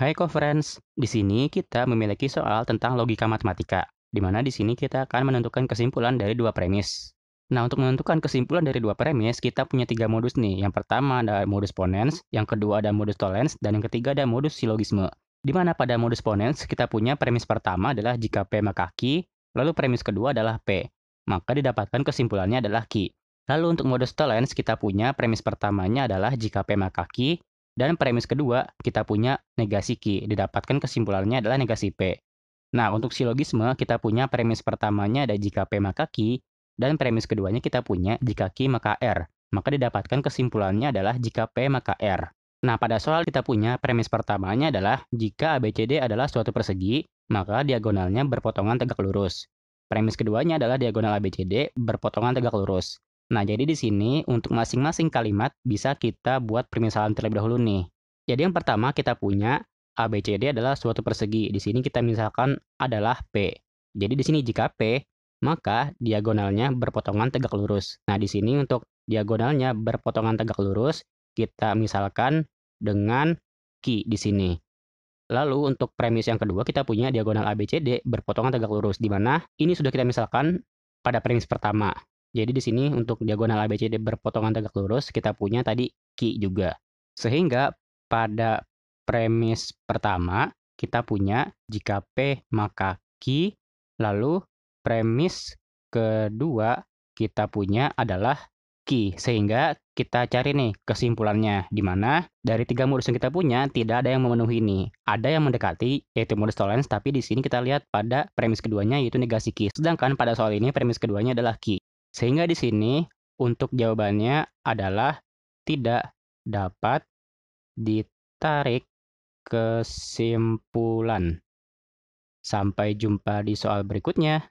Hai co di sini kita memiliki soal tentang logika matematika, di mana di sini kita akan menentukan kesimpulan dari dua premis. Nah, untuk menentukan kesimpulan dari dua premis, kita punya tiga modus nih. Yang pertama ada modus ponens, yang kedua ada modus tollens, dan yang ketiga ada modus silogisme. Di mana pada modus ponens, kita punya premis pertama adalah jika P maka Q, lalu premis kedua adalah P. Maka didapatkan kesimpulannya adalah Q. Lalu untuk modus tollens, kita punya premis pertamanya adalah jika P maka Q, dan premis kedua, kita punya negasi Q. Didapatkan kesimpulannya adalah negasi P. Nah, untuk silogisme, kita punya premis pertamanya ada jika P maka Q, dan premis keduanya kita punya jika Q maka R. Maka didapatkan kesimpulannya adalah jika P maka R. Nah, pada soal kita punya premis pertamanya adalah jika ABCD adalah suatu persegi, maka diagonalnya berpotongan tegak lurus. Premis keduanya adalah diagonal ABCD berpotongan tegak lurus. Nah, jadi di sini untuk masing-masing kalimat bisa kita buat permisalan terlebih dahulu nih. Jadi yang pertama kita punya ABCD adalah suatu persegi. Di sini kita misalkan adalah P. Jadi di sini jika P, maka diagonalnya berpotongan tegak lurus. Nah, di sini untuk diagonalnya berpotongan tegak lurus, kita misalkan dengan Q di sini. Lalu untuk premis yang kedua kita punya diagonal ABCD berpotongan tegak lurus di mana ini sudah kita misalkan pada premis pertama. Jadi di sini untuk diagonal ABCD berpotongan tegak lurus kita punya tadi Q juga. Sehingga pada premis pertama kita punya jika P maka Q, lalu premis kedua kita punya adalah Q. Sehingga kita cari nih kesimpulannya di mana dari tiga modus yang kita punya tidak ada yang memenuhi ini. Ada yang mendekati yaitu modus tolerance tapi di sini kita lihat pada premis keduanya yaitu negasi Q. Sedangkan pada soal ini premis keduanya adalah Q. Sehingga di sini untuk jawabannya adalah tidak dapat ditarik kesimpulan. Sampai jumpa di soal berikutnya.